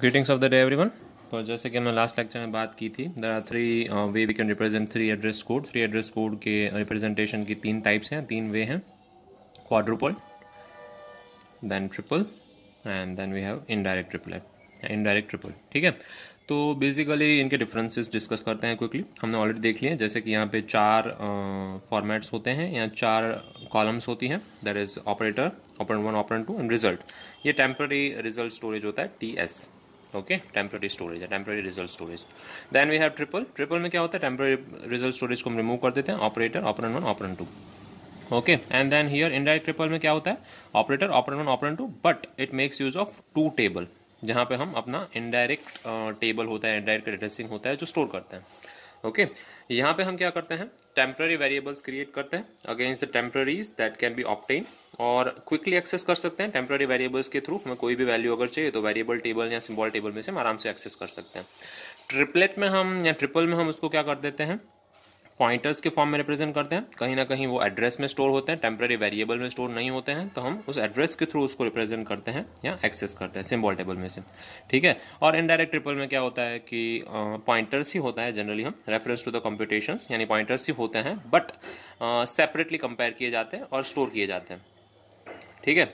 Greetings of the day everyone तो जैसे कि हमने लास्ट लेक्चर में बात की थी there are three way we can represent three address code three address code के रिप्रेजेंटेशन की तीन टाइप्स हैं तीन वे हैं quadruple then triple and then we have indirect triplet indirect triple ठीक है तो बेसिकली इनके डिफरेंसेस डिस्कस करते हैं क्विकली हमने ऑलरेडी देख लिए जैसे कि यहाँ पे चार फॉर्मेट्स uh, होते हैं यहाँ चार कॉलम्स होती हैं that is operator operand one operand two and result ये टेम्प्रेरी रिजल्ट स्टोरेज होता है T S okay temporary storage है temporary result storage then we have triple triple में क्या होता है टेम्प्रेरी रिजल्ट स्टोरेज को हम रिमूव कर देते हैं operator operand one operand two okay and then here indirect triple में क्या होता है operator operand one operand two but it makes use of two table जहाँ पे हम अपना इनडायरेक्ट टेबल होता है इनडायरेक्ट एड्रेसिंग होता है जो स्टोर करते हैं ओके okay? यहाँ पे हम क्या करते हैं टेम्प्ररी वेरिएबल्स क्रिएट करते हैं against the temporaries that can be obtain और क्विकली एक्सेस कर सकते हैं टेम्प्ररी वेरिएबल्स के थ्रू हमें कोई भी वैल्यू अगर चाहिए तो वेरिएबल टेबल या सिम्बॉल टेबल में से हम आराम से एक्सेस कर सकते हैं ट्रिपलेट में हम या ट्रिपल में हम उसको क्या कर देते हैं पॉइंटर्स के फॉर्म में रिप्रेजेंट करते हैं कहीं ना कहीं वो एड्रेस में स्टोर होते हैं टेम्प्रेरी वेरिएबल में स्टोर नहीं होते हैं तो हम उस एड्रेस के थ्रू उसको रिप्रेजेंट करते हैं या एक्सेस करते हैं सिम्बॉल टेबल में से ठीक है और इनडायरेक्ट ट्रिपल में क्या होता है कि पॉइंटर्स ही होता है जनरली हम रेफरेंस टू द कंप्यूटेशन यानी पॉइंटर्स ही होते हैं बट सेपरेटली कंपेयर किए जाते हैं और स्टोर किए जाते हैं ठीक है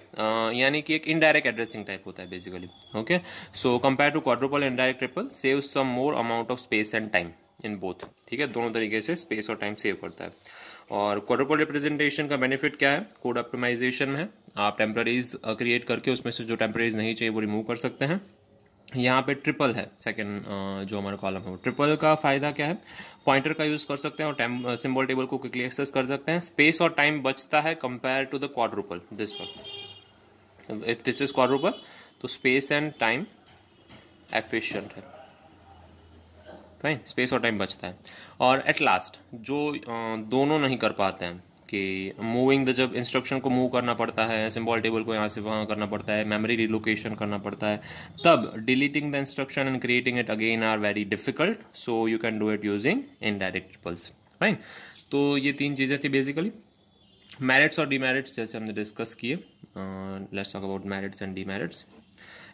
यानी कि एक इनडायरेक्ट एड्रेसिंग टाइप होता है basically okay so compare to quadruple indirect triple save some more amount of space and time in both ठीक है दोनों तरीके से स्पेस और टाइम सेव करता है और क्वाड्रोपल रिप्रेजेंटेशन का बेनिफिट क्या है कोड ऑप्टिमाइजेशन में आप टेम्प्रेरीज क्रिएट uh, करके उसमें से जो टेम्प्रेरीज नहीं चाहिए वो रिमूव कर सकते हैं यहाँ पे ट्रिपल है सेकंड uh, जो हमारा कॉलम है वो ट्रिपल का फायदा क्या है पॉइंटर का यूज़ कर सकते हैं और टाइम सिंबल टेबल को क्विकली एक्सेस कर सकते हैं स्पेस और टाइम बचता है compare to the quadruple this one if this is quadruple तो स्पेस एंड टाइम एफिशिएंट है फाइन स्पेस और टाइम बचता है और एट लास्ट जो दोनों नहीं कर पाते हैं कि मूविंग द जब इंस्ट्रक्शन को मूव करना पड़ता है सिम्बॉल टेबल को यहाँ से वहाँ करना पड़ता है मेमोरी रिलोकेशन करना पड़ता है तब deleting the instruction and creating it again are very difficult so you can do it using indirect pulse fine तो ये तीन चीज़ें थी बेसिकली मेरिट्स और डीमेरिट्स जैसे हमने डिस्कस किए let's talk about merits and demerits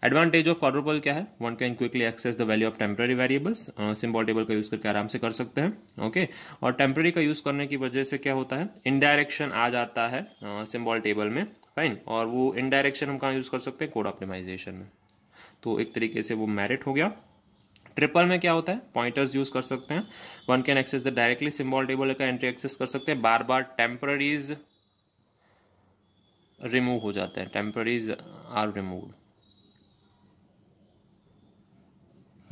advantage of quadruple क्या है one can quickly access the value of temporary variables symbol table का यूज़ करके आराम से कर सकते हैं ओके okay? और टेम्प्रेरी का यूज़ करने की वजह से क्या होता है इनडायरेक्शन आ जाता है सिम्बॉल uh, टेबल में फाइन और वो इनडायरेक्शन हम कहाँ यूज़ कर सकते हैं कोड ऑप्टिमाइजेशन में तो एक तरीके से वो मैरिट हो गया ट्रिपल में क्या होता है पॉइंटर्स यूज कर सकते हैं one can access the directly symbol table का एंट्री एक्सेस कर सकते हैं बार बार टेम्पररीज रिमूव हो जाते हैं टेम्पररीज आर रिमूव्ड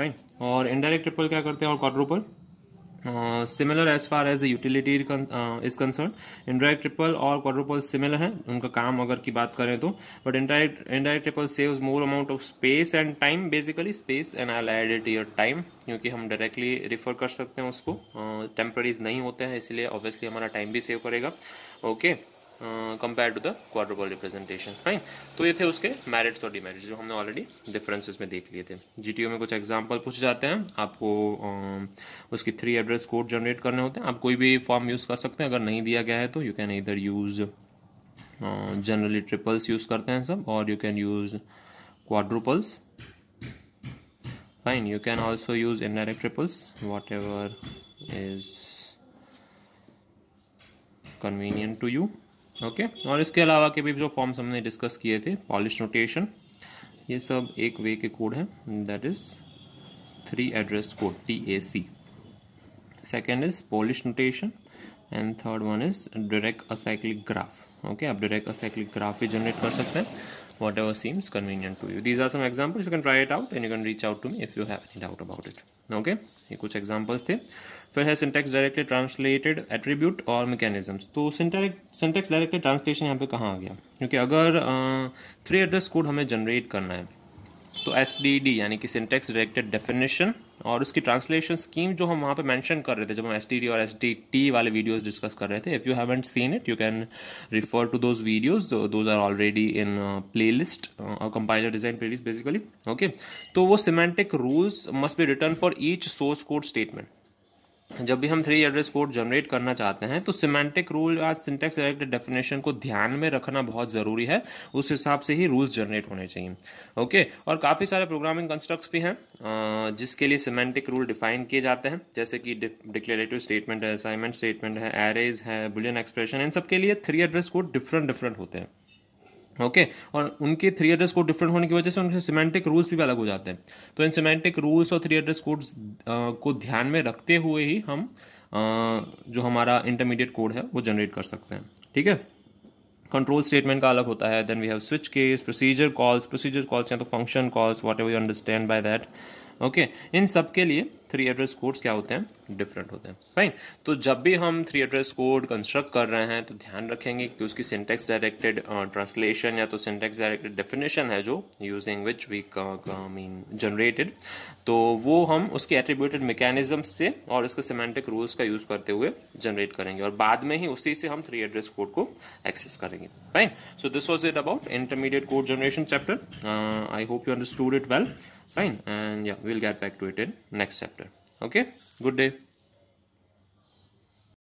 राइट और इनडायरेक्ट ट्रिपल क्या करते हैं और quadruple similar as far as the utility is concern indirect triple और क्वाड्रुपल सिमिलर है उनका काम अगर की बात करें तो but indirect indirect triple save more amount of space and time basically space and I lied it your time क्योंकि हम डायरेक्टली रिफर कर सकते हैं उसको टेम्पररीज uh, नहीं होते हैं इसलिए ऑब्वियसली हमारा टाइम भी सेव करेगा okay okay? Compare to the quadruple representation fine तो ये थे उसके मेरिट्स और डिमेरिट्स जो हमने ऑलरेडी डिफरेंसेस में देख लिए थे जीटीओ में कुछ एग्जांपल पूछ जाते हैं आपको uh, उसकी थ्री एड्रेस कोड जनरेट करने होते हैं आप कोई भी फॉर्म यूज़ कर सकते हैं अगर नहीं दिया गया है तो यू कैन इधर यूज़ जनरली ट्रिपल्स यूज़ करते हैं सब और you can use quadruples fine you can also use triples triples ever is convenient to you okay okay? और इसके अलावा के भी जो फॉर्म्स हमने डिस्कस किए थे पॉलिश नोटेशन ये सब एक वे के कोड हैं that is three address code T A C second is Polish notation and third one is direct acyclic graph okay आप डायरेक्ट असाइक्लिक ग्राफ भी जनरेट कर सकते हैं whatever seems convenient to you. These are some examples. You can try it out and you can reach out to me if you have any doubt about it. Okay okay? ये कुछ examples थे फिर है syntax directly translated attribute और mechanisms तो syntax directly translation यहाँ पे कहाँ आ गया क्योंकि अगर थ्री एड्रेस कोड हमें जनरेट करना है तो एस डी डी यानी कि सिंटेक्स डायरेक्टेड डेफिनेशन और उसकी ट्रांसलेशन स्कीम जो हम वहाँ पे मेंशन कर रहे थे जब हम एस और एस वाले वीडियोस डिस्कस कर रहे थे if you haven't seen it you can refer to those videos those are already in playlist compiler design play basically okay तो वो semantic rules must be written for each source code statement जब भी हम three address code generate करना चाहते हैं तो semantic rule या सिंटेक्स डायरेक्ट डेफिनेशन को ध्यान में रखना बहुत ज़रूरी है उस हिसाब से ही रूल्स जनरेट होने चाहिए ओके और काफ़ी सारे प्रोग्रामिंग कंस्ट्रक्ट्स भी हैं जिसके लिए सिमेंटिक रूल डिफाइन किए जाते हैं जैसे कि डिक्लेरेटिव स्टेटमेंट है असाइनमेंट स्टेटमेंट है एरेज है बुलियन एक्सप्रेशन इन सब के लिए three address code different different होते हैं ओके okay? और उनके थ्री एड्रेस कोड डिफरेंट होने की वजह से उनके सिमेंटिक रूल्स भी अलग हो जाते हैं तो इन सिमेंटिक रूल्स और थ्री एड्रेस कोड्स को ध्यान में रखते हुए ही हम आ, जो हमारा इंटरमीडिएट कोड है वो जनरेट कर सकते हैं ठीक है कंट्रोल स्टेटमेंट का अलग होता है then we have switch case procedure calls procedure calls या तो function calls whatever you understand by that okay okay? इन सब के लिए थ्री एड्रेस कोड्स क्या होते हैं डिफरेंट होते हैं फाइन तो जब भी हम थ्री एड्रेस कोड कंस्ट्रक्ट कर रहे हैं तो ध्यान रखेंगे कि उसकी सिंटेक्स डायरेक्टेड ट्रांसलेशन या तो सिंटेक्स डायरेक्टेड डेफिनेशन है जो using which we mean generated तो वो हम उसके एट्रीब्यूटेड मैकेनिज्म से और इसके सिमेंटिक रूल्स का यूज़ करते हुए जनरेट करेंगे और बाद में ही उसी से हम थ्री एड्रेस कोड को एक्सेस करेंगे fine so this was it about intermediate code generation chapter I hope you understood it well fine and yeah we'll get back to it in next chapter okay good day